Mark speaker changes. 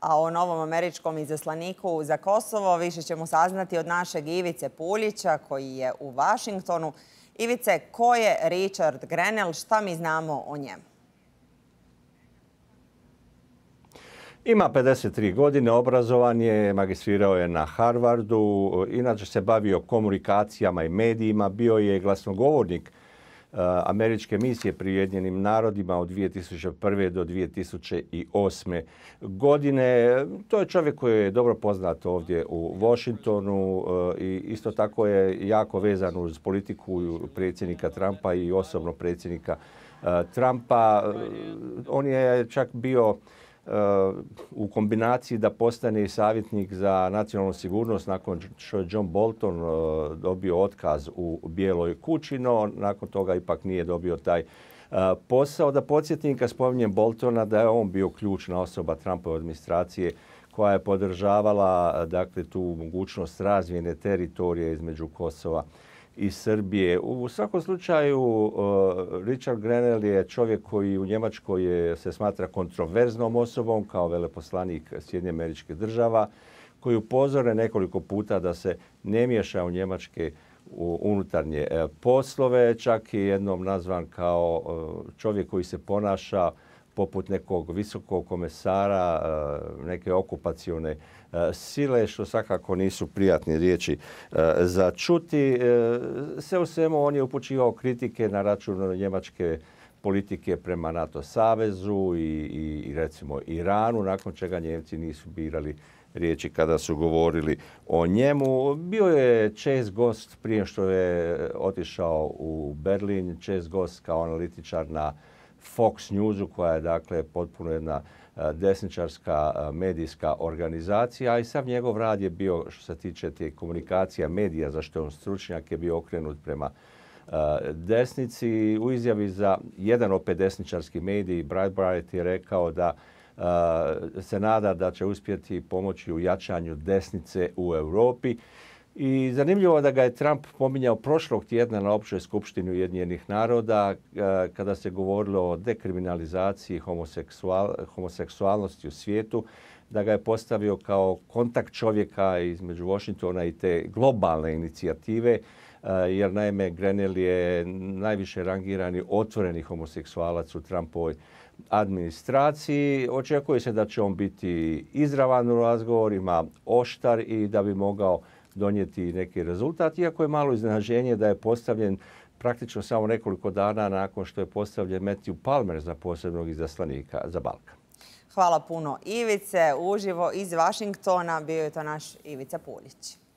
Speaker 1: a o novom američkom izaslaniku za Kosovo više ćemo saznati od našeg Ivice Puljića koji je u Vašingtonu. Ivice, ko je Richard Grenell? Šta mi znamo o njemu?
Speaker 2: Ima 53 godine, obrazovan je, magistrirao je na Harvardu, inače se bavio komunikacijama i medijima, bio je glasnogovornik Eh, američke misije pri narodima od 2001. do 2008. godine. To je čovjek koji je dobro poznat ovdje u Washingtonu eh, i isto tako je jako vezan uz politiku predsjednika Trumpa i osobno predsjednika eh, Trumpa. On je čak bio u kombinaciji da postane savjetnik za nacionalnu sigurnost nakon što je John Bolton e, dobio otkaz u Bijeloj kući, no nakon toga ipak nije dobio taj e, posao. Da podsjetim kad spominjem Boltona da je on bio ključna osoba Trumpove administracije koja je podržavala dakle, tu mogućnost razvijene teritorije između Kosova iz Srbije. U svakom slučaju uh, Richard Grenell je čovjek koji u Njemačkoj se smatra kontroverznom osobom kao veleposlanik Sjedinje američke država koji upozore nekoliko puta da se ne miješa u njemačke u unutarnje eh, poslove. Čak je jednom nazvan kao eh, čovjek koji se ponaša poput nekog visokog komesara, e, neke okupacione e, sile, što svakako nisu prijatne riječi e, za čuti. Sve u svemu on je upućivao kritike na račun njemačke politike prema NATO savezu i, recimo Iranu, nakon čega Njemci nisu birali riječi kada su govorili o njemu. Bio je čest Gost prije što je otišao u Berlin. čest Gost kao analitičar na Fox Newsu koja je dakle potpuno jedna e, desničarska e, medijska organizacija i sav njegov rad je bio što se tiče komunikacija medija za što je on stručnjak je bio okrenut prema e, desnici. U izjavi za jedan opet desničarski medij Breitbart je rekao da se nada da će uspjeti pomoći u jačanju desnice u Europi. I zanimljivo da ga je Trump pominjao prošlog tjedna na općoj skupštini Ujedinjenih naroda e, kada se govorilo o dekriminalizaciji homoseksualnosti u svijetu, da ga je postavio kao kontakt čovjeka između Washingtona i te globalne inicijative, e, jer naime Grenell je najviše rangirani otvoreni homoseksualac u Trumpovoj administraciji. Očekuje se da će on biti izravan u razgovorima, oštar i da bi mogao donijeti neki rezultat, iako je malo iznenaženje da je postavljen praktično samo nekoliko dana nakon što je postavljen Matthew Palmer za posebnog izaslanika za Balkan.
Speaker 1: Hvala puno Ivice, uživo iz Vašingtona bio je to naš Ivica Puljić.